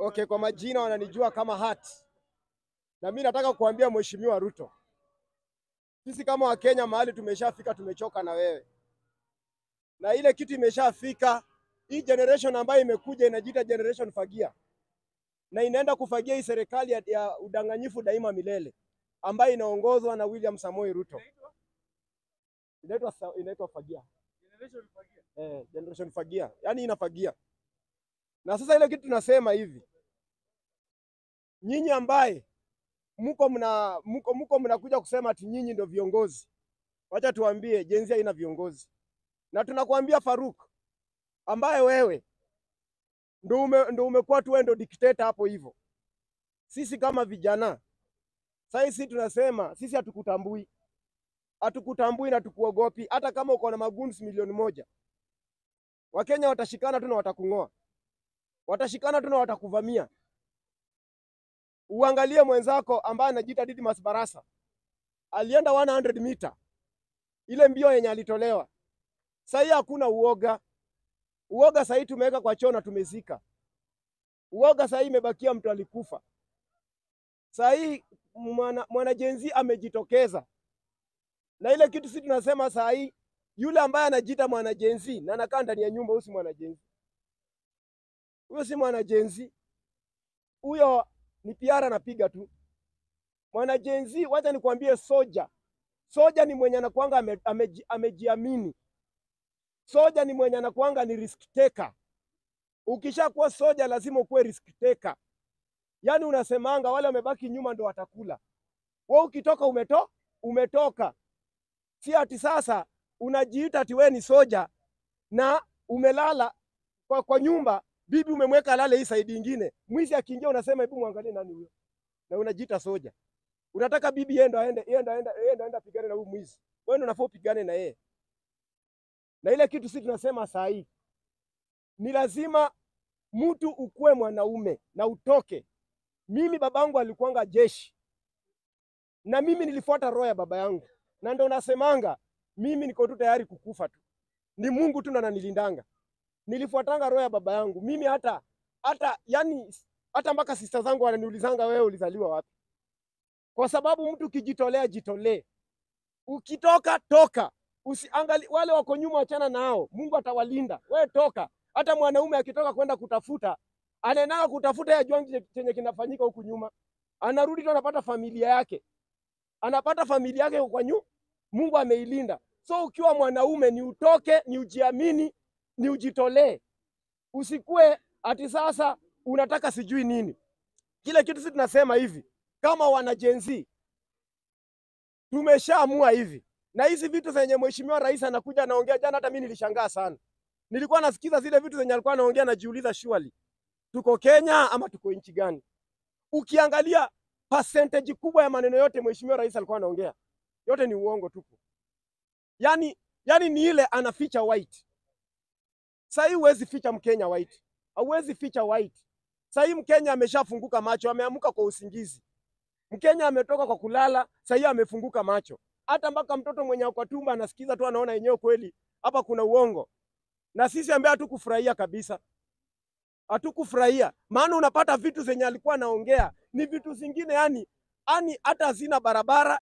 Okay, kwa majina wananijua kama Hat. na mimi nataka kuambia Mheshimiwa Ruto, sisi kama Wakenya mahali tumeshafika, tumechoka na wewe na ile kitu imeshafika. Hii generation ambayo imekuja inajiita generation fagia na inaenda kufagia hii serikali ya, ya udanganyifu daima milele ambayo inaongozwa na William Samoei Ruto. Inaitwa inaitwa fagia generation fagia, eh, generation fagia, yani inafagia na sasa ile kitu tunasema hivi, nyinyi ambaye mko mna mko mko mnakuja kusema ati nyinyi ndio viongozi, wacha tuambie jenzi ina viongozi, na tunakuambia Faruk, ambaye wewe ndio ume, ndio umekuwa tu ndio dikteta hapo hivyo. Sisi kama vijana sasa, sisi tunasema sisi hatukutambui, hatukutambui na tukuogopi. Hata kama uko na magunzi milioni moja, Wakenya watashikana tu na watakung'oa watashikana tu na watakuvamia. Uangalie mwenzako ambaye anajiita Didmus Barasa, alienda 100 mita ile mbio yenye alitolewa. Sahii hakuna uoga. Uoga sahii tumeweka kwa choo na tumezika uoga. Sahii imebakia mtu alikufa. Sahii mwana, mwana jenzi amejitokeza na ile kitu, si tunasema sahii yule ambaye anajiita jenzi na anakaa ndani ya nyumba, mwana jenzi huyo si mwana huyo ni piara anapiga tu. Mwana wacha nikuambie soja soja ni mwenye anakuanga amejiamini, ame, soja ni mwenye anakuanga ni risk taker. Ukishakuwa soja lazima ukuwe risk taker, yaani unasemanga wale wamebaki nyuma ndo watakula wewe, ukitoka umeto, umetoka. Si ati sasa unajiita ati wewe ni soja na umelala kwa, kwa nyumba bibi umemweka alale hii side nyingine. Mwizi akiingia unasema hebu muangalie nani huyo, na unajiita soja. Unataka bibi yeye ndo aende, yeye ndo aende, yeye ndo aende apigane na huyu mwizi. Wewe ndo unafaa upigane na yeye, na ile kitu sisi tunasema saa hii ni lazima mtu ukuwe mwanaume na utoke. Mimi babangu alikuanga jeshi na mimi nilifuata roho ya baba yangu, na ndo nasemanga mimi niko tu tayari kukufa tu, ni Mungu tu ndo ananilindanga nilifuatanga roho ya baba yangu mimi, hata hata yani hata mpaka sista zangu wananiulizanga wewe ulizaliwa wapi, kwa sababu mtu ukijitolea jitolee, ukitoka toka, usiangali wale wako nyuma, wachana nao, Mungu atawalinda wewe, toka. Hata mwanaume akitoka kwenda kutafuta, anaendaga kutafuta ya jua chenye kinafanyika huku nyuma, anarudi tu anapata familia yake, anapata familia yake kwa nyu, Mungu ameilinda. So ukiwa mwanaume ni utoke, ni ujiamini ni ujitolee, usikue ati sasa unataka sijui nini. Kila kitu sisi tunasema hivi kama wana Gen Z tumeshaamua hivi, na hizi vitu zenye mheshimiwa rais anakuja anaongea, jana hata mimi nilishangaa sana, nilikuwa nasikiza zile vitu zenye alikuwa anaongea, najiuliza surely tuko Kenya ama tuko nchi gani? Ukiangalia percentage kubwa ya maneno yote mheshimiwa rais alikuwa anaongea yote ni uongo tupu, yani yani ni ile anaficha white sasa hii huwezi ficha Mkenya white. Hauwezi ficha white. Sasa hii Mkenya ameshafunguka macho, ameamka kwa usingizi. Mkenya ametoka kwa kulala, sasa hii amefunguka macho. Hata mpaka mtoto mwenye kwa tumba anasikiza tu anaona yenyewe kweli hapa kuna uongo. Na sisi ambaye hatukufurahia kabisa. Hatukufurahia. Maana unapata vitu zenye alikuwa anaongea ni vitu zingine yani, yani hata hazina barabara